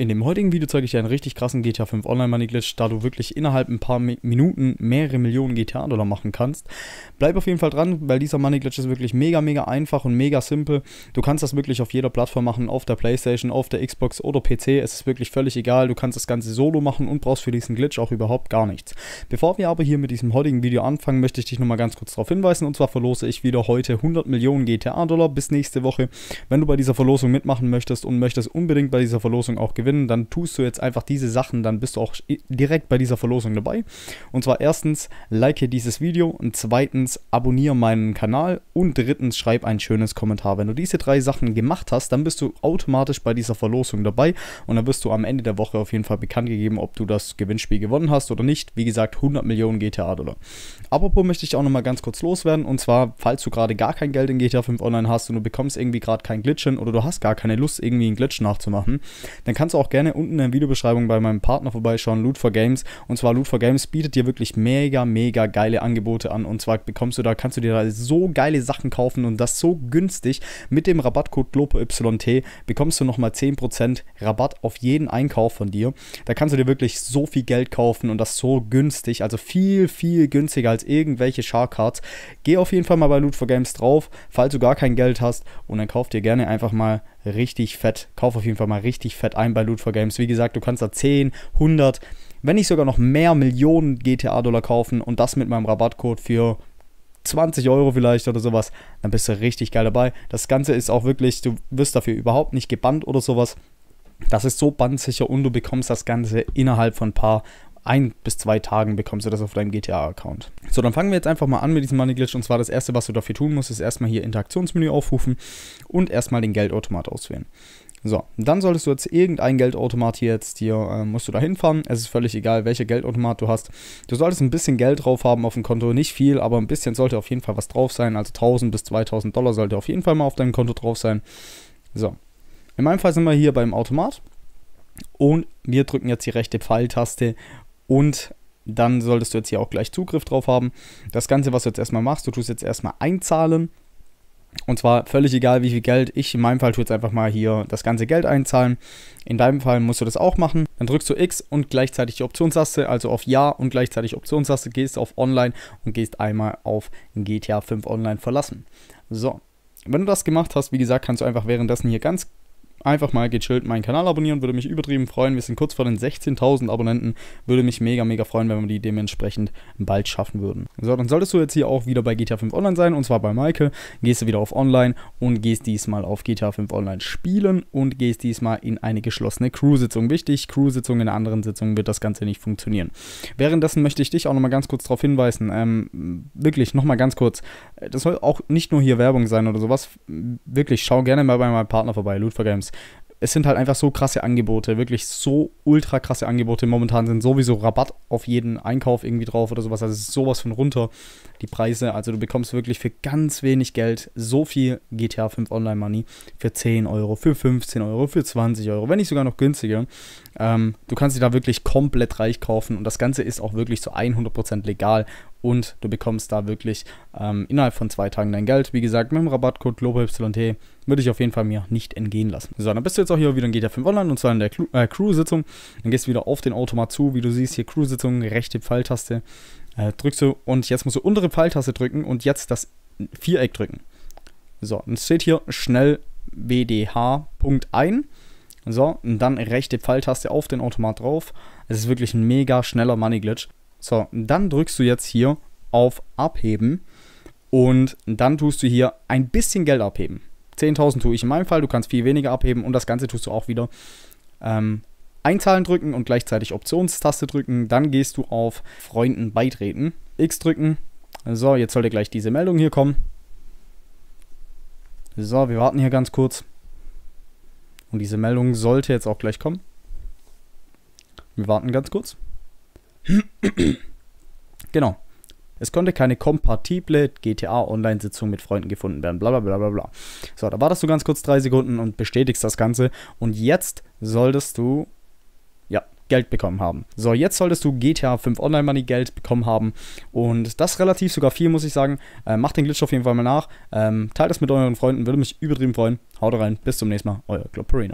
In dem heutigen Video zeige ich dir einen richtig krassen GTA 5 Online Money Glitch, da du wirklich innerhalb ein paar Minuten mehrere Millionen GTA Dollar machen kannst. Bleib auf jeden Fall dran, weil dieser Money Glitch ist wirklich mega, mega einfach und mega simpel. Du kannst das wirklich auf jeder Plattform machen, auf der Playstation, auf der Xbox oder PC. Es ist wirklich völlig egal, du kannst das Ganze solo machen und brauchst für diesen Glitch auch überhaupt gar nichts. Bevor wir aber hier mit diesem heutigen Video anfangen, möchte ich dich nochmal ganz kurz darauf hinweisen und zwar verlose ich wieder heute 100 Millionen GTA Dollar bis nächste Woche. Wenn du bei dieser Verlosung mitmachen möchtest und möchtest unbedingt bei dieser Verlosung auch gewinnen, gewinnen, dann tust du jetzt einfach diese Sachen, dann bist du auch direkt bei dieser Verlosung dabei. Und zwar erstens, like dieses Video und zweitens, abonniere meinen Kanal und drittens, schreib ein schönes Kommentar. Wenn du diese drei Sachen gemacht hast, dann bist du automatisch bei dieser Verlosung dabei und dann wirst du am Ende der Woche auf jeden Fall bekannt gegeben, ob du das Gewinnspiel gewonnen hast oder nicht. Wie gesagt, 100 Millionen GTA-Dollar. Apropos möchte ich auch nochmal ganz kurz loswerden und zwar, falls du gerade gar kein Geld in GTA 5 Online hast und du bekommst irgendwie gerade keinen Glitch hin oder du hast gar keine Lust, irgendwie einen Glitch nachzumachen, dann kannst kannst du auch gerne unten in der Videobeschreibung bei meinem Partner vorbeischauen, Loot for Games. Und zwar Loot for Games bietet dir wirklich mega, mega geile Angebote an. Und zwar bekommst du da, kannst du dir da so geile Sachen kaufen und das so günstig. Mit dem Rabattcode GlopoYT bekommst du nochmal 10% Rabatt auf jeden Einkauf von dir. Da kannst du dir wirklich so viel Geld kaufen und das so günstig. Also viel, viel günstiger als irgendwelche Shark Cards. Geh auf jeden Fall mal bei Loot for Games drauf, falls du gar kein Geld hast. Und dann kauf dir gerne einfach mal richtig fett. Kauf auf jeden Fall mal richtig fett ein bei Loot for Games. Wie gesagt, du kannst da 10, 100, wenn nicht sogar noch mehr Millionen GTA-Dollar kaufen und das mit meinem Rabattcode für 20 Euro vielleicht oder sowas, dann bist du richtig geil dabei. Das Ganze ist auch wirklich, du wirst dafür überhaupt nicht gebannt oder sowas. Das ist so bandsicher und du bekommst das Ganze innerhalb von ein paar ein bis zwei Tagen bekommst du das auf deinem GTA-Account. So, dann fangen wir jetzt einfach mal an mit diesem Money Glitch. Und zwar das erste, was du dafür tun musst, ist erstmal hier Interaktionsmenü aufrufen und erstmal den Geldautomat auswählen. So, dann solltest du jetzt irgendein Geldautomat hier jetzt hier, äh, musst du da hinfahren. Es ist völlig egal, welcher Geldautomat du hast. Du solltest ein bisschen Geld drauf haben auf dem Konto. Nicht viel, aber ein bisschen sollte auf jeden Fall was drauf sein. Also 1000 bis 2000 Dollar sollte auf jeden Fall mal auf deinem Konto drauf sein. So, in meinem Fall sind wir hier beim Automat. Und wir drücken jetzt die rechte Pfeiltaste und dann solltest du jetzt hier auch gleich Zugriff drauf haben. Das Ganze, was du jetzt erstmal machst, du tust jetzt erstmal einzahlen. Und zwar völlig egal, wie viel Geld. Ich in meinem Fall tue jetzt einfach mal hier das ganze Geld einzahlen. In deinem Fall musst du das auch machen. Dann drückst du X und gleichzeitig die Optionstaste, also auf Ja und gleichzeitig Optionstaste, gehst auf Online und gehst einmal auf GTA 5 Online verlassen. So, wenn du das gemacht hast, wie gesagt, kannst du einfach währenddessen hier ganz einfach mal gechillt meinen Kanal abonnieren, würde mich übertrieben freuen. Wir sind kurz vor den 16.000 Abonnenten, würde mich mega, mega freuen, wenn wir die dementsprechend bald schaffen würden. So, dann solltest du jetzt hier auch wieder bei GTA 5 Online sein und zwar bei Maike. Gehst du wieder auf Online und gehst diesmal auf GTA 5 Online spielen und gehst diesmal in eine geschlossene Crew-Sitzung. Wichtig, Crew-Sitzung in einer anderen Sitzung wird das Ganze nicht funktionieren. Währenddessen möchte ich dich auch nochmal ganz kurz darauf hinweisen, ähm, wirklich nochmal ganz kurz, das soll auch nicht nur hier Werbung sein oder sowas, wirklich schau gerne mal bei meinem Partner vorbei, Ludver Games es sind halt einfach so krasse Angebote, wirklich so ultra krasse Angebote. Momentan sind sowieso Rabatt auf jeden Einkauf irgendwie drauf oder sowas. Also es ist sowas von runter, die Preise. Also du bekommst wirklich für ganz wenig Geld so viel GTA 5 Online Money für 10 Euro, für 15 Euro, für 20 Euro, wenn nicht sogar noch günstiger. Ähm, du kannst dich da wirklich komplett reich kaufen und das Ganze ist auch wirklich zu 100% legal und du bekommst da wirklich ähm, innerhalb von zwei Tagen dein Geld. Wie gesagt, mit dem Rabattcode GlobalYT würde ich auf jeden Fall mir nicht entgehen lassen. So, dann bist du jetzt auch hier wieder in GTA 5 Online und zwar in der äh, Crew-Sitzung. Dann gehst du wieder auf den Automat zu, wie du siehst, hier Crew-Sitzung, rechte Pfeiltaste. Äh, drückst du und jetzt musst du untere Pfeiltaste drücken und jetzt das Viereck drücken. So, und es steht hier schnell WDH.1 so, und dann rechte Pfeiltaste auf den Automat drauf. Es ist wirklich ein mega schneller Money Glitch. So, dann drückst du jetzt hier auf Abheben und dann tust du hier ein bisschen Geld abheben. 10.000 tue ich in meinem Fall, du kannst viel weniger abheben und das Ganze tust du auch wieder ähm, einzahlen drücken und gleichzeitig Optionstaste drücken. Dann gehst du auf Freunden beitreten, X drücken. So, jetzt sollte gleich diese Meldung hier kommen. So, wir warten hier ganz kurz. Und diese Meldung sollte jetzt auch gleich kommen. Wir warten ganz kurz. genau. Es konnte keine kompatible GTA Online-Sitzung mit Freunden gefunden werden. Blablabla. bla bla bla. So, da wartest du ganz kurz drei Sekunden und bestätigst das Ganze. Und jetzt solltest du Geld bekommen haben. So, jetzt solltest du GTA 5 Online Money Geld bekommen haben und das relativ sogar viel, muss ich sagen. Äh, macht den Glitch auf jeden Fall mal nach. Ähm, teilt das mit euren Freunden, würde mich übertrieben freuen. Haut rein, bis zum nächsten Mal, euer Club Perino.